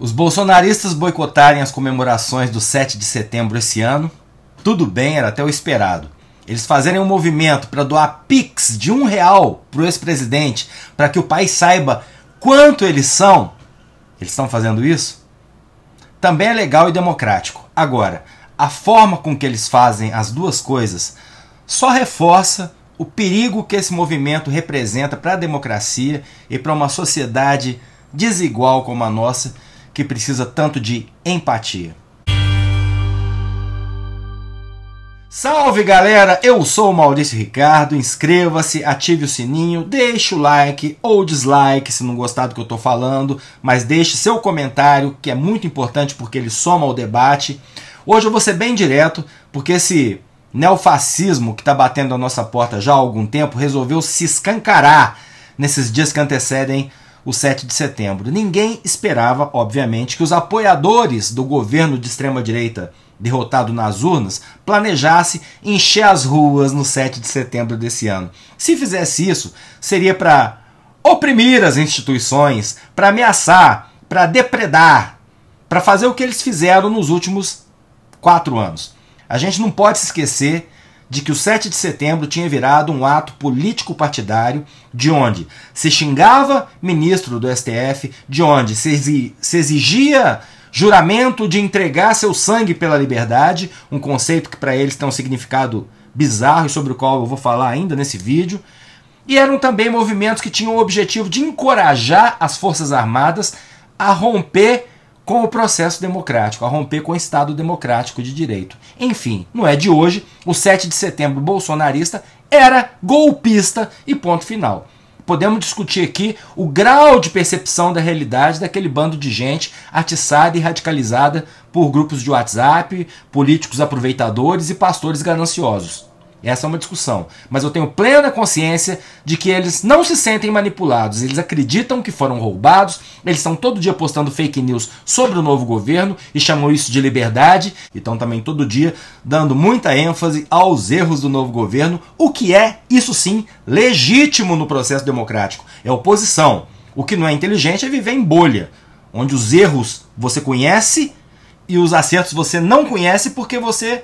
Os bolsonaristas boicotarem as comemorações do 7 de setembro esse ano, tudo bem, era até o esperado. Eles fazerem um movimento para doar pix de um real para o ex-presidente, para que o país saiba quanto eles são. Eles estão fazendo isso? Também é legal e democrático. Agora, a forma com que eles fazem as duas coisas só reforça o perigo que esse movimento representa para a democracia e para uma sociedade desigual como a nossa, que precisa tanto de empatia. Salve galera, eu sou o Maurício Ricardo. Inscreva-se, ative o sininho, deixe o like ou dislike se não gostar do que eu estou falando, mas deixe seu comentário que é muito importante porque ele soma ao debate. Hoje eu vou ser bem direto porque esse neofascismo que está batendo a nossa porta já há algum tempo resolveu se escancarar nesses dias que antecedem o 7 de setembro. Ninguém esperava, obviamente, que os apoiadores do governo de extrema-direita derrotado nas urnas planejasse encher as ruas no 7 de setembro desse ano. Se fizesse isso, seria para oprimir as instituições, para ameaçar, para depredar, para fazer o que eles fizeram nos últimos quatro anos. A gente não pode se esquecer de que o 7 de setembro tinha virado um ato político-partidário, de onde se xingava ministro do STF, de onde se exigia juramento de entregar seu sangue pela liberdade, um conceito que para eles tem um significado bizarro e sobre o qual eu vou falar ainda nesse vídeo. E eram também movimentos que tinham o objetivo de encorajar as Forças Armadas a romper com o processo democrático, a romper com o Estado democrático de direito. Enfim, não é de hoje, o 7 de setembro bolsonarista era golpista e ponto final. Podemos discutir aqui o grau de percepção da realidade daquele bando de gente atiçada e radicalizada por grupos de WhatsApp, políticos aproveitadores e pastores gananciosos. Essa é uma discussão. Mas eu tenho plena consciência de que eles não se sentem manipulados. Eles acreditam que foram roubados, eles estão todo dia postando fake news sobre o novo governo e chamam isso de liberdade. E estão também todo dia dando muita ênfase aos erros do novo governo, o que é, isso sim, legítimo no processo democrático. É oposição. O que não é inteligente é viver em bolha, onde os erros você conhece e os acertos você não conhece porque você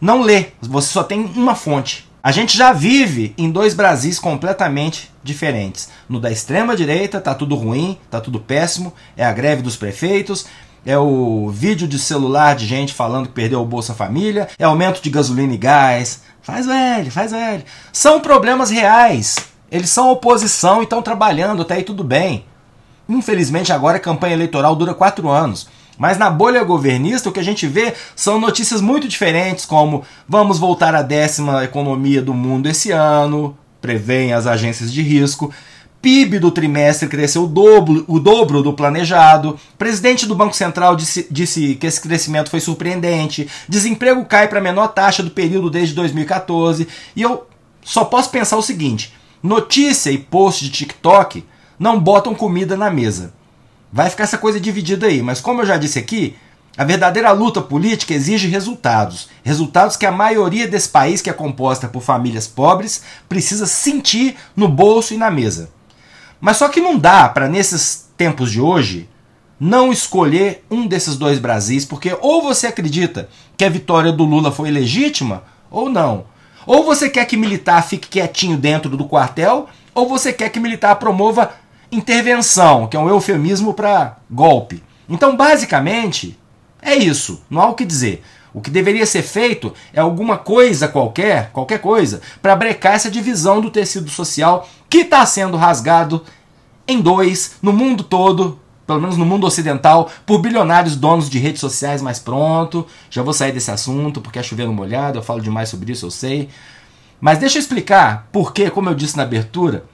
não lê, você só tem uma fonte. A gente já vive em dois Brasis completamente diferentes. No da extrema direita tá tudo ruim, tá tudo péssimo, é a greve dos prefeitos, é o vídeo de celular de gente falando que perdeu o Bolsa Família, é aumento de gasolina e gás. Faz velho, faz velho. São problemas reais. Eles são oposição e estão trabalhando, até tá aí tudo bem. Infelizmente agora a campanha eleitoral dura quatro anos. Mas na bolha governista, o que a gente vê são notícias muito diferentes, como vamos voltar à décima economia do mundo esse ano, prevêem as agências de risco. PIB do trimestre cresceu o dobro, o dobro do planejado. Presidente do Banco Central disse, disse que esse crescimento foi surpreendente. Desemprego cai para a menor taxa do período desde 2014. E eu só posso pensar o seguinte: notícia e post de TikTok não botam comida na mesa. Vai ficar essa coisa dividida aí, mas como eu já disse aqui, a verdadeira luta política exige resultados. Resultados que a maioria desse país, que é composta por famílias pobres, precisa sentir no bolso e na mesa. Mas só que não dá para, nesses tempos de hoje, não escolher um desses dois Brasis, porque ou você acredita que a vitória do Lula foi legítima, ou não. Ou você quer que militar fique quietinho dentro do quartel, ou você quer que militar promova intervenção, que é um eufemismo para golpe. Então, basicamente, é isso. Não há o que dizer. O que deveria ser feito é alguma coisa qualquer, qualquer coisa, para brecar essa divisão do tecido social que está sendo rasgado em dois no mundo todo, pelo menos no mundo ocidental, por bilionários donos de redes sociais mais pronto. Já vou sair desse assunto porque é chover no molhado, eu falo demais sobre isso, eu sei. Mas deixa eu explicar porque, como eu disse na abertura,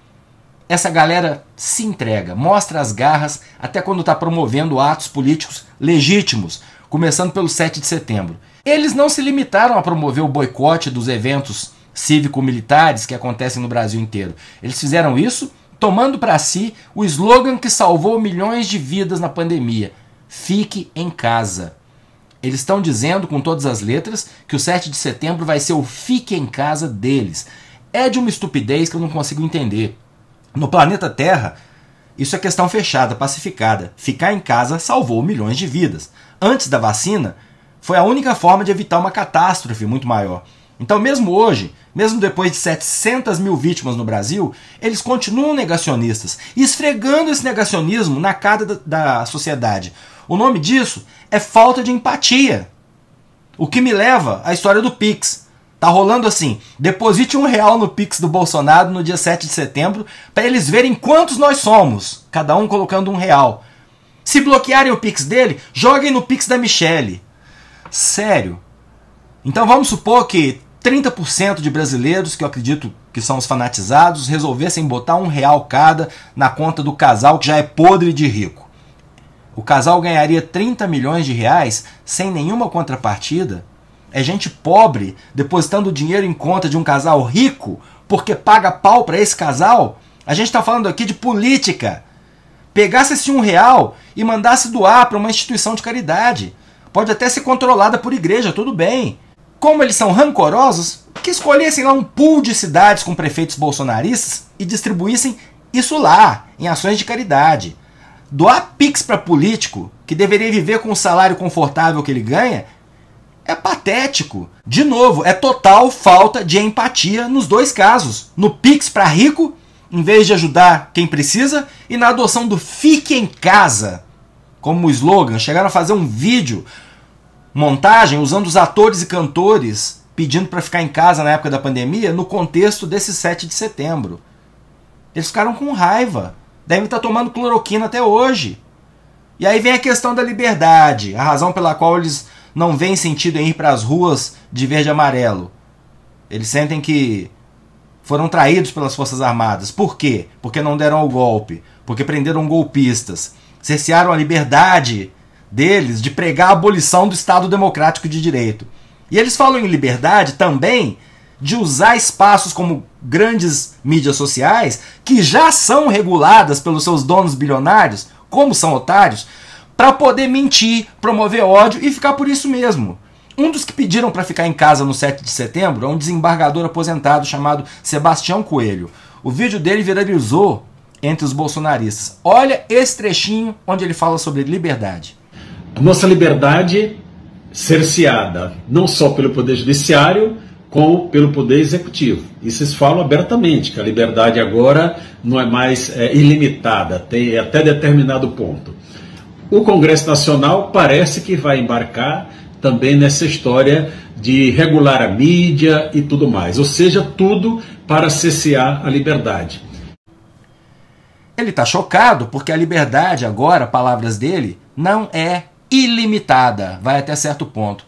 essa galera se entrega, mostra as garras até quando está promovendo atos políticos legítimos, começando pelo 7 de setembro. Eles não se limitaram a promover o boicote dos eventos cívico-militares que acontecem no Brasil inteiro. Eles fizeram isso tomando para si o slogan que salvou milhões de vidas na pandemia: fique em casa. Eles estão dizendo com todas as letras que o 7 de setembro vai ser o fique em casa deles. É de uma estupidez que eu não consigo entender. No planeta Terra, isso é questão fechada, pacificada. Ficar em casa salvou milhões de vidas. Antes da vacina, foi a única forma de evitar uma catástrofe muito maior. Então, mesmo hoje, mesmo depois de 700 mil vítimas no Brasil, eles continuam negacionistas, esfregando esse negacionismo na cara da, sociedade. O nome disso é falta de empatia. O que me leva à história do Pix. Tá rolando assim: deposite um real no Pix do Bolsonaro no dia 7 de setembro para eles verem quantos nós somos, cada um colocando um real. Se bloquearem o Pix dele, joguem no Pix da Michelle. Sério. Então vamos supor que 30% de brasileiros, que eu acredito que são os fanatizados, resolvessem botar um real cada na conta do casal que já é podre de rico. O casal ganharia 30 milhões de reais sem nenhuma contrapartida é gente pobre depositando dinheiro em conta de um casal rico porque paga pau para esse casal? A gente está falando aqui de política. Pegasse esse um real e mandasse doar para uma instituição de caridade. Pode até ser controlada por igreja, tudo bem. Como eles são rancorosos, que escolhessem lá um pool de cidades com prefeitos bolsonaristas e distribuíssem isso lá, em ações de caridade. Doar pix para político, que deveria viver com o salário confortável que ele ganha, é patético. De novo, é total falta de empatia nos dois casos. No Pix para rico, em vez de ajudar quem precisa, e na adoção do fique em casa como slogan. Chegaram a fazer um vídeo, montagem, usando os atores e cantores pedindo para ficar em casa na época da pandemia, no contexto desse 7 de setembro. Eles ficaram com raiva. Devem estar tá tomando cloroquina até hoje. E aí vem a questão da liberdade, a razão pela qual eles não veem sentido em ir para as ruas de verde e amarelo. Eles sentem que foram traídos pelas Forças Armadas. Por quê? Porque não deram o golpe, porque prenderam golpistas, cercearam a liberdade deles de pregar a abolição do Estado Democrático de Direito. E eles falam em liberdade também de usar espaços como grandes mídias sociais, que já são reguladas pelos seus donos bilionários, como são otários, para poder mentir, promover ódio e ficar por isso mesmo. Um dos que pediram para ficar em casa no 7 de setembro é um desembargador aposentado chamado Sebastião Coelho. O vídeo dele viralizou entre os bolsonaristas. Olha esse trechinho onde ele fala sobre liberdade. A nossa liberdade cerceada não só pelo poder judiciário, como pelo poder executivo. E vocês falam abertamente que a liberdade agora não é mais é, ilimitada, tem até determinado ponto. O Congresso Nacional parece que vai embarcar também nessa história de regular a mídia e tudo mais, ou seja, tudo para cessear a liberdade. Ele está chocado porque a liberdade, agora, palavras dele, não é ilimitada, vai até certo ponto.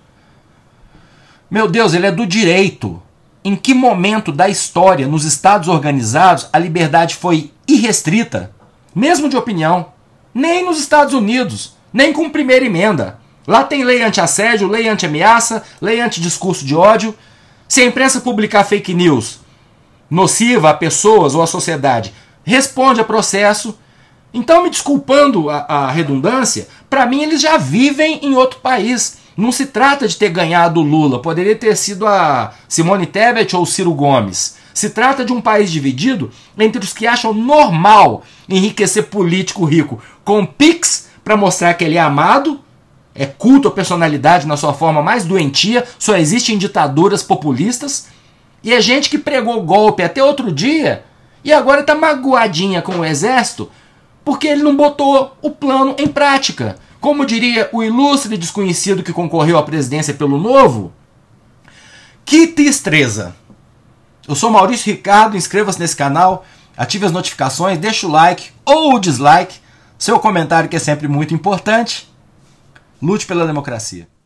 Meu Deus, ele é do direito. Em que momento da história, nos estados organizados, a liberdade foi irrestrita, mesmo de opinião? Nem nos Estados Unidos, nem com primeira emenda. Lá tem lei anti-assédio, lei anti-ameaça, lei anti-discurso de ódio. Se a imprensa publicar fake news nociva a pessoas ou à sociedade, responde a processo. Então, me desculpando a, a redundância, para mim eles já vivem em outro país. Não se trata de ter ganhado o Lula, poderia ter sido a Simone Tebet ou o Ciro Gomes. Se trata de um país dividido entre os que acham normal enriquecer político rico com pics para mostrar que ele é amado, é culto a personalidade na sua forma mais doentia, só existe em ditaduras populistas, e é gente que pregou golpe até outro dia e agora está magoadinha com o exército porque ele não botou o plano em prática. Como diria o ilustre desconhecido que concorreu à presidência pelo Novo, que tristeza! Eu sou Maurício Ricardo, inscreva-se nesse canal, ative as notificações, deixe o like ou o dislike, seu comentário que é sempre muito importante. Lute pela democracia.